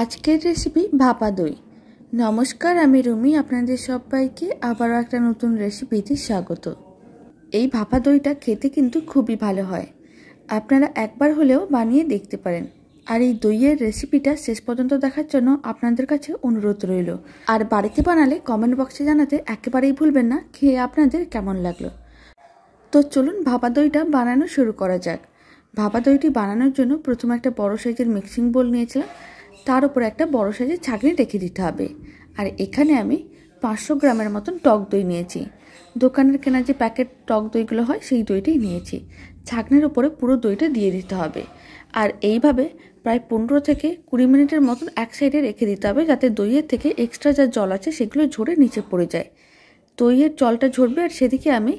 আজকের রেসিপি ভাপা দই নমস্কার আমি রুমি আপনাদের সবাইকে আবারও একটা নতুন রেসিপিতে স্বাগত এই ভাপা দইটা খেতে কিন্তু খুবই ভালো হয় আপনারা একবার হলেও বানিয়ে দেখতে পারেন আর এই দইয়ের রেসিপিটা শেষ পর্যন্ত দেখার জন্য আপনাদের কাছে অনুরোধ রইল আর বাড়িতে বানালে কমেন্ট বক্সে জানাতে একেবারেই ভুলবেন না খেয়ে আপনাদের কেমন লাগলো তো চলুন ভাপা দইটা বানানো শুরু করা যাক ভাপা দইটি বানানোর জন্য প্রথমে একটা বড় সাইজের মিক্সিং বোল নিয়েছিলাম তার উপর একটা বড় সাইজের ছাঁকনি রেখে দিতে হবে আর এখানে আমি পাঁচশো গ্রামের মতন টক দই নিয়েছি দোকানের কেনা যে প্যাকেট টক দইগুলো হয় সেই দইটাই নিয়েছি ছাঁকনির উপরে পুরো দইটা দিয়ে দিতে হবে আর এইভাবে প্রায় পনেরো থেকে কুড়ি মিনিটের মতন এক সাইডে রেখে দিতে হবে যাতে দইয়ের থেকে এক্সট্রা যা জল আছে সেগুলো ঝরে নিচে পড়ে যায় দইয়ের জলটা ঝরবে আর সেদিকে আমি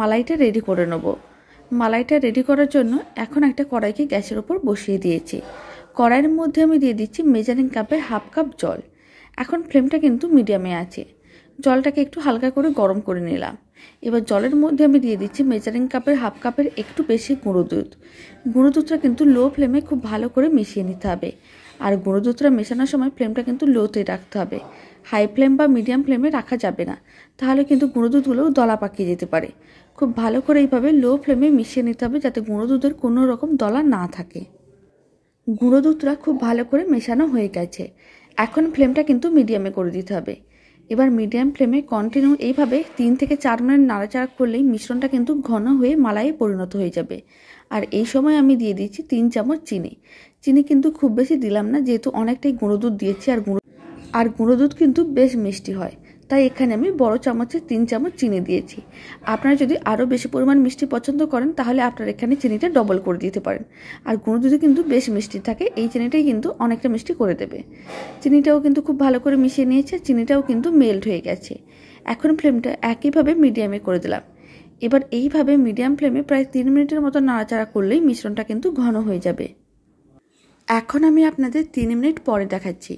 মালাইটা রেডি করে নেব মালাইটা রেডি করার জন্য এখন একটা কড়াইকে গ্যাসের উপর বসিয়ে দিয়েছি কড়াইয়ের মধ্যে আমি দিয়ে দিচ্ছি মেজারিং কাপের হাফ কাপ জল এখন ফ্লেমটা কিন্তু মিডিয়ামে আছে জলটাকে একটু হালকা করে গরম করে নিলাম এবার জলের মধ্যে আমি দিয়ে দিচ্ছি মেজারিং কাপের হাফ কাপের একটু বেশি গুঁড়ো দুধ গুঁড়ো দুধটা কিন্তু লো ফ্লেমে খুব ভালো করে মিশিয়ে নিতে হবে আর গুঁড়ো দুধটা মেশানোর সময় ফ্লেমটা কিন্তু লোতে রাখতে হবে হাই ফ্লেম বা মিডিয়াম ফ্লেমে রাখা যাবে না তাহলে কিন্তু গুঁড়ো হলেও দলা পাকিয়ে যেতে পারে খুব ভালো করে এইভাবে লো ফ্লেমে মিশিয়ে নিতে হবে যাতে গুঁড়ো দুধের কোনো রকম দলা না থাকে গুঁড়ো দুধটা খুব ভালো করে মেশানো হয়ে গেছে এখন ফ্লেমটা কিন্তু মিডিয়ামে করে দিতে হবে এবার মিডিয়াম ফ্লেমে কন্টিনিউ এইভাবে তিন থেকে চার মিনিট নাড়াচাড়া করলেই মিশ্রণটা কিন্তু ঘন হয়ে মালাইয়ে পরিণত হয়ে যাবে আর এই সময় আমি দিয়ে দিচ্ছি তিন চামচ চিনি চিনি কিন্তু খুব বেশি দিলাম না যেহেতু অনেকটাই গুঁড়ো দুধ দিয়েছি আর গুঁড়ো আর গুঁড়ো দুধ কিন্তু বেশ মিষ্টি হয় তাই এখানে আমি বড় চামচে তিন চামচ চিনি দিয়েছি আপনারা যদি আরও বেশি পরিমাণ মিষ্টি পছন্দ করেন তাহলে আপনারা এখানে চিনিটা ডবল করে দিতে পারেন আর গুঁড়ো যদি কিন্তু বেশ মিষ্টি থাকে এই চিনিটাই কিন্তু অনেকটা মিষ্টি করে দেবে চিনিটাও কিন্তু খুব ভালো করে মিশিয়ে নিয়েছে চিনিটাও কিন্তু মেল্ট হয়ে গেছে এখন ফ্লেমটা একইভাবে মিডিয়ামে করে দিলাম এবার এইভাবে মিডিয়াম ফ্লেমে প্রায় তিন মিনিটের মতো নাড়াচাড়া করলেই মিশ্রণটা কিন্তু ঘন হয়ে যাবে এখন আমি আপনাদের তিন মিনিট পরে দেখাচ্ছি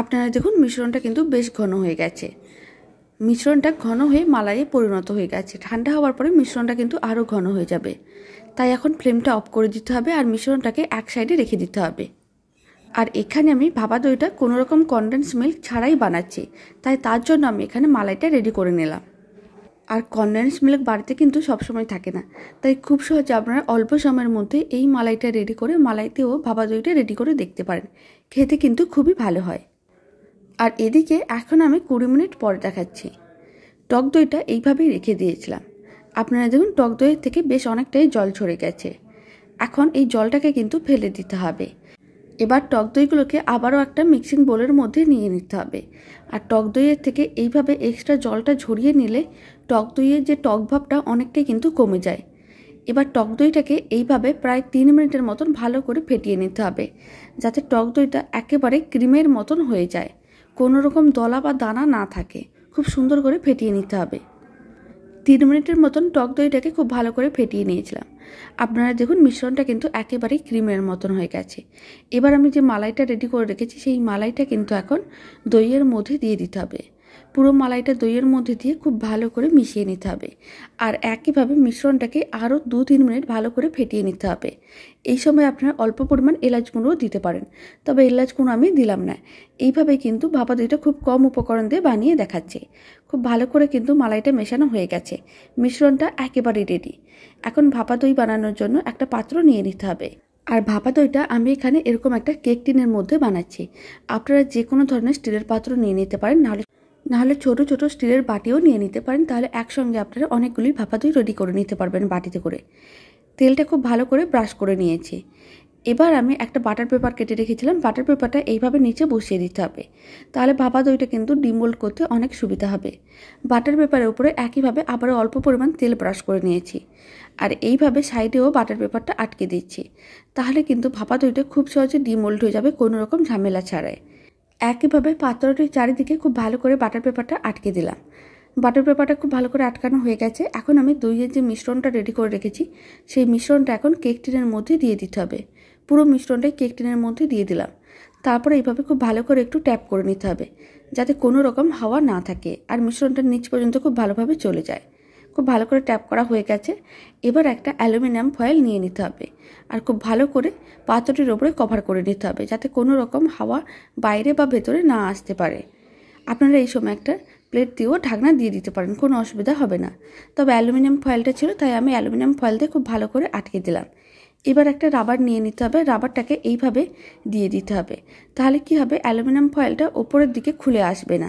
আপনারা দেখুন মিশ্রণটা কিন্তু বেশ ঘন হয়ে গেছে মিশ্রণটা ঘন হয়ে মালাইয়ে পরিণত হয়ে গেছে ঠান্ডা হওয়ার পরে মিশ্রণটা কিন্তু আরও ঘন হয়ে যাবে তাই এখন ফ্লেমটা অফ করে দিতে হবে আর মিশ্রণটাকে এক সাইডে রেখে দিতে হবে আর এখানে আমি ভাবা দইটা কোনো রকম কনডেন্স মিল্ক ছাড়াই বানাচ্ছি তাই তার জন্য আমি এখানে মালাইটা রেডি করে নিলাম আর কনডেন্স মিল্ক বাড়িতে কিন্তু সবসময় থাকে না তাই খুব সহজে আপনারা অল্প সময়ের মধ্যে এই মালাইটা রেডি করে মালাইতেও ভাবা দইটা রেডি করে দেখতে পারেন খেতে কিন্তু খুবই ভালো হয় আর এদিকে এখন আমি কুড়ি মিনিট পরে দেখাচ্ছি টক দইটা এইভাবেই রেখে দিয়েছিলাম আপনারা দেখুন টক দইয়ের থেকে বেশ অনেকটাই জল ছড়ে গেছে এখন এই জলটাকে কিন্তু ফেলে দিতে হবে এবার টক দইগুলোকে আবারও একটা মিক্সিং বোলের মধ্যে নিয়ে নিতে হবে আর টক দইয়ের থেকে এইভাবে এক্সট্রা জলটা ঝরিয়ে নিলে টক দইয়ের যে টক ভাবটা অনেকটাই কিন্তু কমে যায় এবার টক দইটাকে এইভাবে প্রায় তিন মিনিটের মতন ভালো করে ফেটিয়ে নিতে হবে যাতে টক দইটা একেবারে ক্রিমের মতন হয়ে যায় কোনো রকম দলা বা দানা না থাকে খুব সুন্দর করে ফেটিয়ে নিতে হবে তিন মিনিটের মতন টক দইটাকে খুব ভালো করে ফেটিয়ে নিয়েছিলাম আপনারা দেখুন মিশ্রণটা কিন্তু একেবারেই ক্রিমের মতন হয়ে গেছে এবার আমি যে মালাইটা রেডি করে রেখেছি সেই মালাইটা কিন্তু এখন দইয়ের মধ্যে দিয়ে দিতে হবে পুরো মালাইটা দইয়ের মধ্যে দিয়ে খুব ভালো করে মিশিয়ে নিতে হবে আর একইভাবে মিশ্রণটাকে আরও দু তিন মিনিট ভালো করে ফেটিয়ে নিতে হবে এই সময় আপনারা অল্প পরিমাণ এলাচ গুঁড়ো দিতে পারেন তবে এলাচ গুঁড়ো আমি দিলাম না এইভাবে কিন্তু ভাপা দইটা খুব কম উপকরণ দিয়ে বানিয়ে দেখাচ্ছে খুব ভালো করে কিন্তু মালাইটা মেশানো হয়ে গেছে মিশ্রণটা একেবারে রেডি এখন ভাপা দই বানানোর জন্য একটা পাত্র নিয়ে নিতে হবে আর ভাপা দইটা আমি এখানে এরকম একটা কেক টিনের মধ্যে বানাচ্ছি আপনারা যে কোনো ধরনের স্টিলের পাত্র নিয়ে নিতে পারেন নাহলে নাহলে ছোট ছোট স্টিলের বাটিও নিয়ে নিতে পারেন তাহলে একসঙ্গে আপনারা অনেকগুলি ভাপা দই রেডি করে নিতে পারবেন বাটিতে করে তেলটা খুব ভালো করে ব্রাশ করে নিয়েছি এবার আমি একটা বাটার পেপার কেটে রেখেছিলাম বাটার পেপারটা এইভাবে নিচে বসিয়ে দিতে হবে তাহলে ভাপা দইটা কিন্তু ডিমোল্ড করতে অনেক সুবিধা হবে বাটার পেপারের উপরে একইভাবে আবারও অল্প পরিমাণ তেল ব্রাশ করে নিয়েছি আর এইভাবে সাইডেও বাটার পেপারটা আটকে দিচ্ছি তাহলে কিন্তু ভাপা দইটা খুব সহজে ডিমোল্ড হয়ে যাবে কোনো রকম ঝামেলা ছাড়াই একইভাবে পাত্রটির চারিদিকে খুব ভালো করে বাটার পেপারটা আটকে দিলাম বাটার পেপারটা খুব ভালো করে আটকানো হয়ে গেছে এখন আমি দইয়ের যে মিশ্রণটা রেডি করে রেখেছি সেই মিশ্রণটা এখন কেক টিনের মধ্যে দিয়ে দিতে হবে পুরো মিশ্রণটাই কেক টিনের মধ্যে দিয়ে দিলাম তারপরে এইভাবে খুব ভালো করে একটু ট্যাপ করে নিতে হবে যাতে কোনো রকম হাওয়া না থাকে আর মিশ্রণটা নিচ পর্যন্ত খুব ভালোভাবে চলে যায় খুব ভালো করে ট্যাপ করা হয়ে গেছে এবার একটা অ্যালুমিনিয়াম ফয়েল নিয়ে নিতে হবে আর খুব ভালো করে পাত্রটির ওপরে কভার করে নিতে হবে যাতে কোনো রকম হাওয়া বাইরে বা ভেতরে না আসতে পারে আপনারা এই সময় একটা প্লেট দিয়েও ঢাকনা দিয়ে দিতে পারেন কোনো অসুবিধা হবে না তবে অ্যালুমিনিয়াম ফয়েলটা ছিল তাই আমি অ্যালুমিনিয়াম ফয়েল দিয়ে খুব ভালো করে আটকে দিলাম এবার একটা রাবার নিয়ে নিতে হবে রাবারটাকে এইভাবে দিয়ে দিতে হবে তাহলে কি হবে অ্যালুমিনিয়াম ফয়েলটা ওপরের দিকে খুলে আসবে না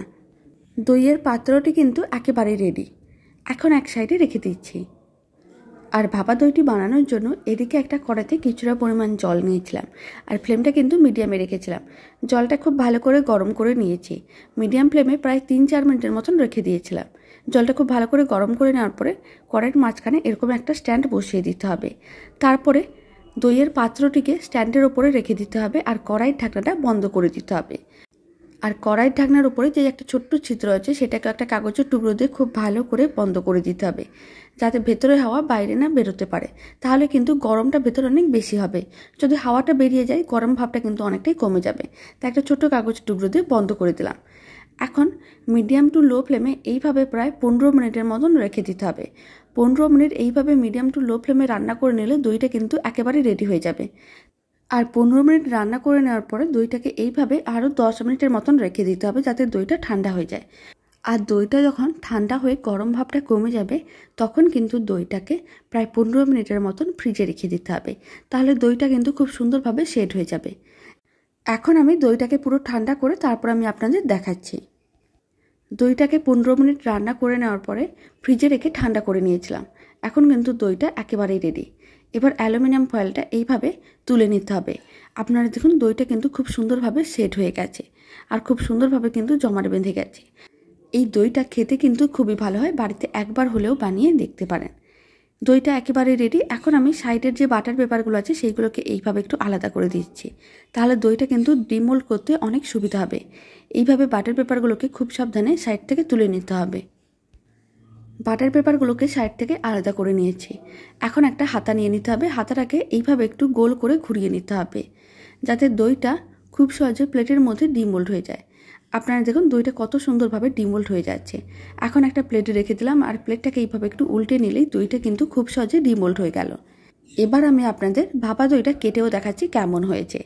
দইয়ের পাত্রটি কিন্তু একেবারে রেডি এখন এক সাইডে রেখে দিচ্ছি আর ভাপা দইটি বানানোর জন্য এদিকে একটা কড়াতে কিছুটা পরিমাণ জল নিয়েছিলাম আর ফ্লেমটা কিন্তু মিডিয়ামে রেখেছিলাম জলটা খুব ভালো করে গরম করে নিয়েছি মিডিয়াম ফ্লেমে প্রায় তিন চার মিনিটের মতন রেখে দিয়েছিলাম জলটা খুব ভালো করে গরম করে নেওয়ার পরে কড়াইয়ের মাঝখানে এরকম একটা স্ট্যান্ড বসিয়ে দিতে হবে তারপরে দইয়ের পাত্রটিকে স্ট্যান্ডের ওপরে রেখে দিতে হবে আর কড়াইয়ের ঢাকনাটা বন্ধ করে দিতে হবে আর কড়াই ঢাকনার উপরে যে একটা ছোট্ট ছিদ্র আছে সেটাকে একটা কাগজের টুকরো দিয়ে খুব ভালো করে বন্ধ করে দিতে হবে যাতে ভেতরে হাওয়া বাইরে না বেরোতে পারে তাহলে কিন্তু গরমটা ভেতরে অনেক বেশি হবে যদি হাওয়াটা বেরিয়ে যায় গরম ভাবটা কিন্তু অনেকটাই কমে যাবে তাই একটা ছোট্ট কাগজ টুকরো দিয়ে বন্ধ করে দিলাম এখন মিডিয়াম টু লো ফ্লেমে এইভাবে প্রায় পনেরো মিনিটের মতন রেখে দিতে হবে পনেরো মিনিট এইভাবে মিডিয়াম টু লো ফ্লেমে রান্না করে নিলে দইটা কিন্তু একেবারে রেডি হয়ে যাবে আর পনেরো মিনিট রান্না করে নেওয়ার পরে দইটাকে এইভাবে আরও দশ মিনিটের মতন রেখে দিতে হবে যাতে দইটা ঠান্ডা হয়ে যায় আর দইটা যখন ঠান্ডা হয়ে গরম ভাবটা কমে যাবে তখন কিন্তু দইটাকে প্রায় পনেরো মিনিটের মতন ফ্রিজে রেখে দিতে হবে তাহলে দইটা কিন্তু খুব সুন্দরভাবে সেট হয়ে যাবে এখন আমি দইটাকে পুরো ঠান্ডা করে তারপর আমি আপনাদের দেখাচ্ছি দইটাকে পনেরো মিনিট রান্না করে নেওয়ার পরে ফ্রিজে রেখে ঠান্ডা করে নিয়েছিলাম এখন কিন্তু দইটা একেবারেই রেডি এবার অ্যালুমিনিয়াম ফয়েলটা এইভাবে তুলে নিতে হবে আপনারা দেখুন দইটা কিন্তু খুব সুন্দরভাবে সেট হয়ে গেছে আর খুব সুন্দরভাবে কিন্তু জমাট বেঁধে গেছে এই দইটা খেতে কিন্তু খুবই ভালো হয় বাড়িতে একবার হলেও বানিয়ে দেখতে পারেন দইটা একেবারে রেডি এখন আমি সাইডের যে বাটার পেপারগুলো আছে সেইগুলোকে এইভাবে একটু আলাদা করে দিচ্ছি তাহলে দইটা কিন্তু ডিমোল্ড করতে অনেক সুবিধা হবে এইভাবে বাটার পেপারগুলোকে খুব সাবধানে সাইড থেকে তুলে নিতে হবে বাটার পেপারগুলোকে সাইড থেকে আলাদা করে নিয়েছি এখন একটা হাতা নিয়ে নিতে হবে হাতাটাকে এইভাবে একটু গোল করে ঘুরিয়ে নিতে হবে যাতে দইটা খুব সহজে প্লেটের মধ্যে ডিমোল্ড হয়ে যায় আপনারা দেখুন দইটা কত সুন্দরভাবে ডিমোল্ড হয়ে যাচ্ছে এখন একটা প্লেটে রেখে দিলাম আর প্লেটটাকে এইভাবে একটু উল্টে নিলেই দইটা কিন্তু খুব সহজে ডিমোল্ড হয়ে গেল এবার আমি আপনাদের ভাপা দইটা কেটেও দেখাচ্ছি কেমন হয়েছে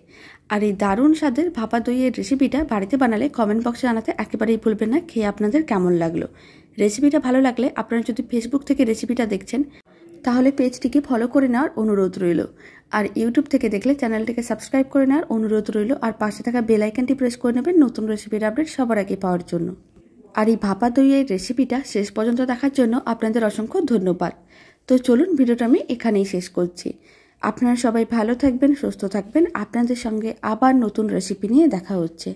আর এই দারুণ স্বাদের ভাপা দইয়ের রেসিপিটা বাড়িতে বানালে কমেন্ট বক্সে জানাতে একেবারেই ভুলবেন না খেয়ে আপনাদের কেমন লাগলো রেসিপিটা ভালো লাগলে আপনারা যদি ফেসবুক থেকে রেসিপিটা দেখছেন তাহলে পেজটিকে ফলো করে নেওয়ার অনুরোধ রইল আর ইউটিউব থেকে দেখলে চ্যানেলটিকে সাবস্ক্রাইব করে নেওয়ার অনুরোধ রইল আর পাশে থাকা বেলাইকানটি প্রেস করে নেবেন নতুন রেসিপির আপডেট সবার আগে পাওয়ার জন্য আর এই ভাপা দইয়ের রেসিপিটা শেষ পর্যন্ত দেখার জন্য আপনাদের অসংখ্য ধন্যবাদ তো চলুন ভিডিওটা আমি এখানেই শেষ করছি আপনারা সবাই ভালো থাকবেন সুস্থ থাকবেন আপনাদের সঙ্গে আবার নতুন রেসিপি নিয়ে দেখা হচ্ছে